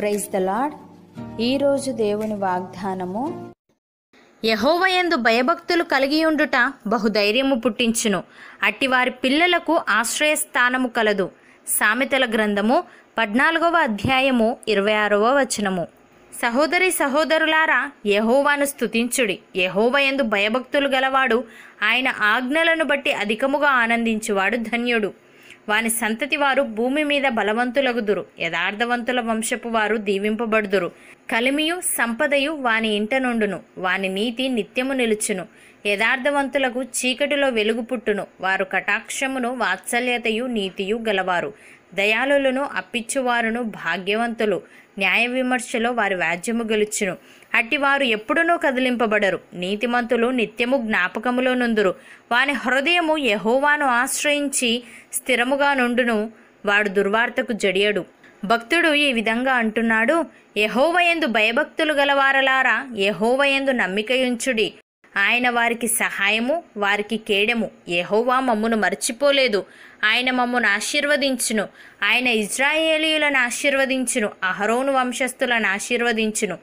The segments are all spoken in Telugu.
ప్రైజ్ ద లాడ్ ఈరోజు దేవుని వాగ్దానము యహోవయందు భయభక్తులు కలిగి ఉండుట బహుధైర్యము పుట్టించును అట్టివారి పిల్లలకు ఆశ్రయస్థానము కలదు సామెతల గ్రంథము పద్నాలుగవ అధ్యాయము ఇరవై ఆరవ వచనము సహోదరి సహోదరులారా యహోవాను స్థుతించుడి యహోవయందు భయభక్తులు గలవాడు ఆయన ఆజ్ఞలను బట్టి అధికముగా ఆనందించువాడు ధన్యుడు వాని సంతతి వారు భూమి మీద బలవంతులగుదురు యథార్థవంతుల వంశపు వారు దీవింపబడుదురు కలిమియు సంపదయు వాని ఇంట నుండును వాని నీతి నిత్యము నిలుచును యథార్థవంతులకు చీకటిలో వెలుగు పుట్టును వారు కటాక్షమును వాత్సల్యతయు నీతియు గలవారు దయాళులను అప్పించువారును భాగ్యవంతులు న్యాయ విమర్శలో వారి వ్యాజ్యము గెలుచును అట్టి వారు ఎప్పుడునో కదిలింపబడరు నీతిమంతులు నిత్యము జ్ఞాపకములో నుందురు వాని హృదయము యహోవాను ఆశ్రయించి స్థిరముగా నుండును వాడు దుర్వార్తకు జడియడు భక్తుడు ఈ విధంగా అంటున్నాడు యహోవయందు భయభక్తులు గలవారలారా యహోవయందు నమ్మికయుంచుడి ఆయన వారికి సహాయము వారికి కేడెము యహోవా మమ్మును మర్చిపోలేదు ఆయన మమ్మును ఆశీర్వదించును ఆయన ఇజ్రాయేలీయులను ఆశీర్వదించును అహరోను వంశస్థులను ఆశీర్వదించును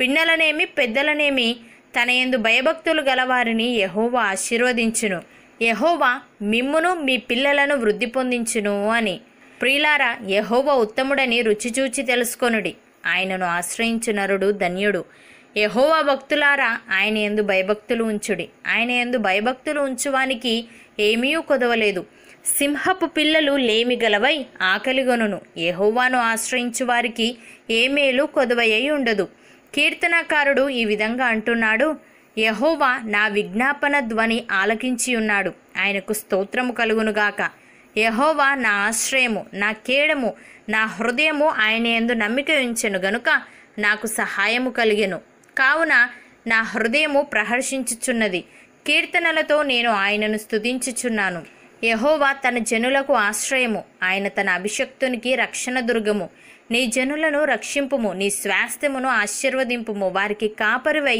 పిన్నలనేమి పెద్దలనేమి తన ఎందు భయభక్తులు గలవారిని యహోవా ఆశీర్వదించును యహోవా మిమ్మును మీ పిల్లలను వృద్ధి పొందించును అని ప్రియులారా యహోవా ఉత్తముడని రుచిచూచి తెలుసుకొనుడి ఆయనను ఆశ్రయించు నరుడు ధన్యుడు యహోవా భక్తులారా ఆయన ఎందు భయభక్తులు ఉంచుడి ఆయన ఎందు భయభక్తులు ఉంచువానికి ఏమీ కొదవలేదు సింహపు పిల్లలు లేమి గలవై ఆకలిగొనును యహోవాను ఆశ్రయించు వారికి ఏ మేలు కొదవయ్యి ఉండదు కీర్తనకారుడు ఈ విధంగా అంటున్నాడు యహోవా నా విజ్ఞాపన ధ్వని ఆలకించి ఉన్నాడు ఆయనకు స్తోత్రము కలుగునుగాక యహోవా నా ఆశ్రయము నా కేడము నా హృదయము ఆయన ఎందు నమ్మిక ఉంచెను గనుక నాకు సహాయము కలిగెను కావున నా హృదయము ప్రహర్షించుచున్నది కీర్తనలతో నేను ఆయనను స్థుతించుచున్నాను యహోవా తన జనులకు ఆశ్రయము ఆయన తన అభిషక్తునికి రక్షణ దుర్గము నీ జనులను రక్షింపుము నీ స్వాస్థ్యమును ఆశీర్వదింపుము వారికి కాపరివై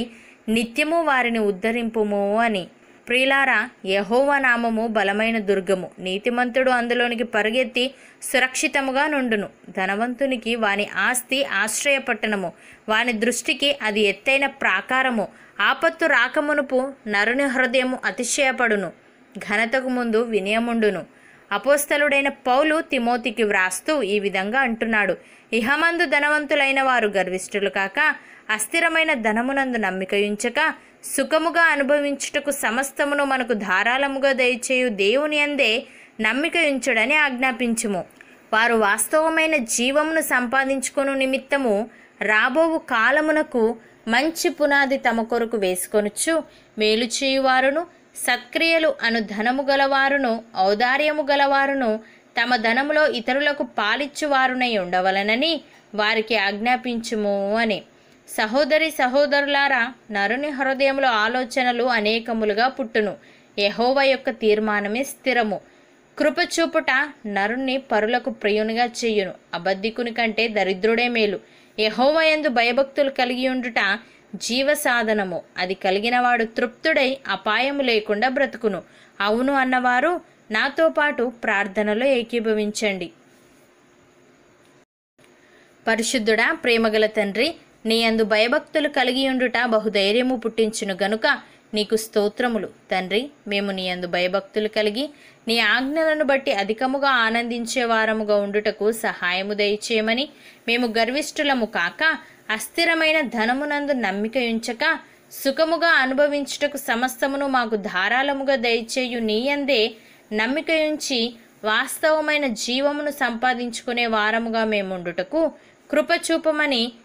నిత్యము వారిని ఉద్ధరింపుము అని ప్రియులారా యహోవ నామము బలమైన దుర్గము నీతిమంతుడు అందులోనికి పరుగెత్తి సురక్షితముగా నుండును ధనవంతునికి వాని ఆస్తి ఆశ్రయపట్టణము వాని దృష్టికి అది ఎత్తైన ప్రాకారము ఆపత్తు రాకమునుపు నరుని హృదయము అతిశయపడును ఘనతకు ముందు వినయముండును అపోస్తలుడైన పౌలు తిమోతికి వ్రాస్తూ ఈ విధంగా అంటున్నాడు ఇహమందు ధనవంతులైన వారు గర్విష్ఠులు కాక అస్థిరమైన ధనమునందు నమ్మికయుంచక సుఖముగా అనుభవించుటకు సమస్తమును మనకు ధారాళముగా దయచేయు దేవుని అందే నమ్మిక ఉంచుడని ఆజ్ఞాపించుము వారు వాస్తవమైన జీవమును సంపాదించుకొను నిమిత్తము రాబోవు కాలమునకు మంచి పునాది తమ కొరకు వేసుకొనుచు మేలు చేయువారును సక్రియలు అను ధనము గలవారును ఔదార్యము గలవారును తమ ధనములో ఇతరులకు పాలిచ్చువారునై ఉండవలనని వారికి ఆజ్ఞాపించుము అని సహోదరి సహోదరులారా నరుని హృదయంలో ఆలోచనలు అనేకములుగా పుట్టును యహోవ యొక్క తీర్మానమే స్థిరము కృపచూపుట నరుణ్ణి పరులకు ప్రియునిగా చేయును అబద్ధికుని కంటే దరిద్రుడే మేలు యహోవ ఎందు భయభక్తులు కలిగి ఉండుట జీవ సాధనము అది కలిగినవాడు తృప్తుడై అపాయము లేకుండా బ్రతుకును అవును అన్నవారు నాతో పాటు ప్రార్థనలో ఏకీభవించండి పరిశుద్ధుడా ప్రేమగల తండ్రి నీ అందు భయభక్తులు కలిగి ఉండుట బహుధైర్యము పుట్టించును గనుక నీకు స్తోత్రములు తండ్రి మేము నీ అందు భయభక్తులు కలిగి నీ ఆజ్ఞలను బట్టి అధికముగా ఆనందించే వారముగా ఉండుటకు సహాయము దయచేయమని మేము గర్విష్ఠులము కాక అస్థిరమైన ధనమునందు నమ్మిక ఉంచక సుఖముగా అనుభవించుటకు సమస్తమును మాకు ధారాళముగా దయచేయు నీయందే నమ్మిక ఉంచి వాస్తవమైన జీవమును సంపాదించుకునే వారముగా మేముండుటకు కృపచూపమని